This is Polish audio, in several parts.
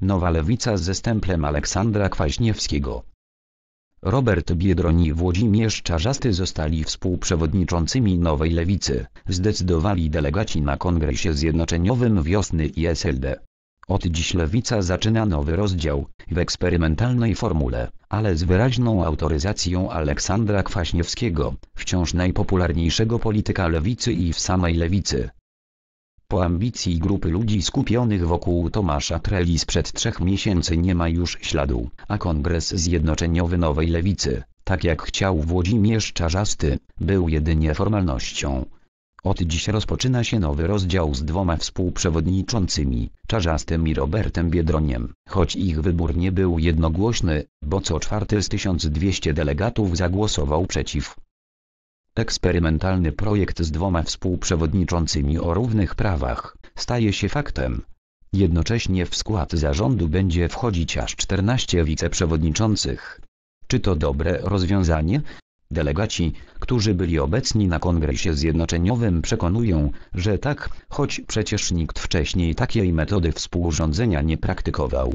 Nowa Lewica ze stemplem Aleksandra Kwaśniewskiego. Robert Biedroni i Włodzimierz Czarzasty zostali współprzewodniczącymi Nowej Lewicy, zdecydowali delegaci na Kongresie Zjednoczeniowym Wiosny i SLD. Od dziś Lewica zaczyna nowy rozdział, w eksperymentalnej formule, ale z wyraźną autoryzacją Aleksandra Kwaśniewskiego, wciąż najpopularniejszego polityka lewicy i w samej lewicy. Po ambicji grupy ludzi skupionych wokół Tomasza Treli sprzed trzech miesięcy nie ma już śladu, a Kongres Zjednoczeniowy Nowej Lewicy, tak jak chciał Włodzimierz Czarzasty, był jedynie formalnością. Od dziś rozpoczyna się nowy rozdział z dwoma współprzewodniczącymi, Czarzastym i Robertem Biedroniem, choć ich wybór nie był jednogłośny, bo co czwarty z 1200 delegatów zagłosował przeciw. Eksperymentalny projekt z dwoma współprzewodniczącymi o równych prawach staje się faktem. Jednocześnie w skład zarządu będzie wchodzić aż 14 wiceprzewodniczących. Czy to dobre rozwiązanie? Delegaci, którzy byli obecni na kongresie zjednoczeniowym przekonują, że tak, choć przecież nikt wcześniej takiej metody współrządzenia nie praktykował.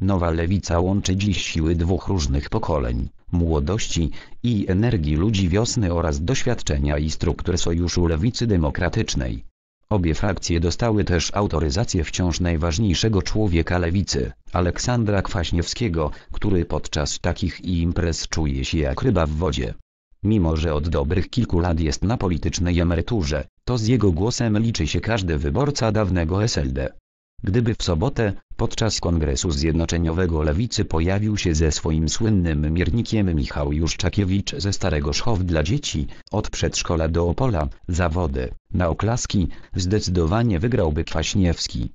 Nowa lewica łączy dziś siły dwóch różnych pokoleń, młodości i energii ludzi wiosny oraz doświadczenia i struktur Sojuszu Lewicy Demokratycznej. Obie frakcje dostały też autoryzację wciąż najważniejszego człowieka lewicy, Aleksandra Kwaśniewskiego, który podczas takich imprez czuje się jak ryba w wodzie. Mimo że od dobrych kilku lat jest na politycznej emeryturze, to z jego głosem liczy się każdy wyborca dawnego SLD gdyby w sobotę, podczas Kongresu Zjednoczeniowego Lewicy pojawił się ze swoim słynnym miernikiem Michał Juszczakiewicz ze Starego Szow dla dzieci, od przedszkola do Opola, zawody, na oklaski, zdecydowanie wygrałby Kwaśniewski.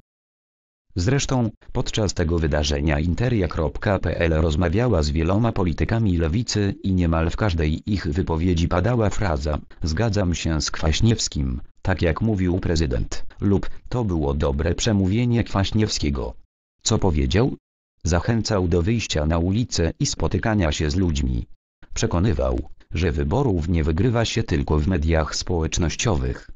Zresztą, podczas tego wydarzenia interia.pl rozmawiała z wieloma politykami lewicy i niemal w każdej ich wypowiedzi padała fraza, zgadzam się z Kwaśniewskim, tak jak mówił prezydent, lub to było dobre przemówienie Kwaśniewskiego. Co powiedział? Zachęcał do wyjścia na ulicę i spotykania się z ludźmi. Przekonywał, że wyborów nie wygrywa się tylko w mediach społecznościowych.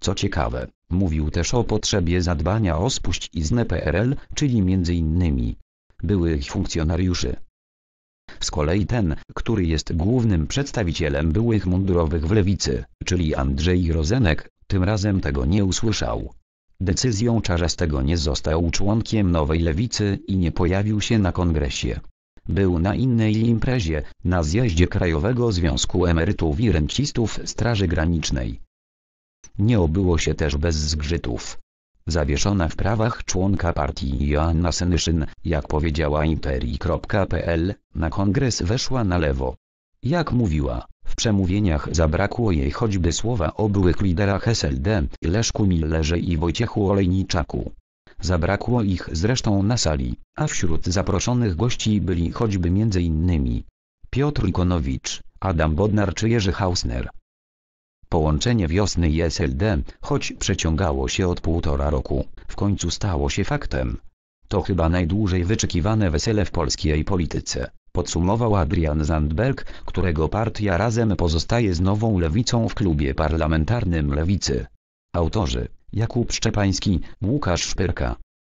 Co ciekawe, mówił też o potrzebie zadbania o spuściznę PRL, czyli między innymi byłych funkcjonariuszy. Z kolei ten, który jest głównym przedstawicielem byłych mundurowych w lewicy, czyli Andrzej Rozenek, tym razem tego nie usłyszał. Decyzją Czarzastego nie został członkiem Nowej Lewicy i nie pojawił się na kongresie. Był na innej imprezie, na zjeździe Krajowego Związku Emerytów i Rencistów Straży Granicznej. Nie obyło się też bez zgrzytów. Zawieszona w prawach członka partii Joanna Senyszyn, jak powiedziała interi.pl, na kongres weszła na lewo. Jak mówiła, w przemówieniach zabrakło jej choćby słowa o byłych liderach SLD, Leszku Millerze i Wojciechu Olejniczaku. Zabrakło ich zresztą na sali, a wśród zaproszonych gości byli choćby m.in. Piotr Ikonowicz, Adam Bodnar czy Jerzy Hausner. Połączenie wiosny i SLD, choć przeciągało się od półtora roku, w końcu stało się faktem. To chyba najdłużej wyczekiwane wesele w polskiej polityce, Podsumował Adrian Zandberg, którego partia razem pozostaje z nową lewicą w klubie parlamentarnym lewicy. Autorzy Jakub Szczepański, Łukasz Szpyrka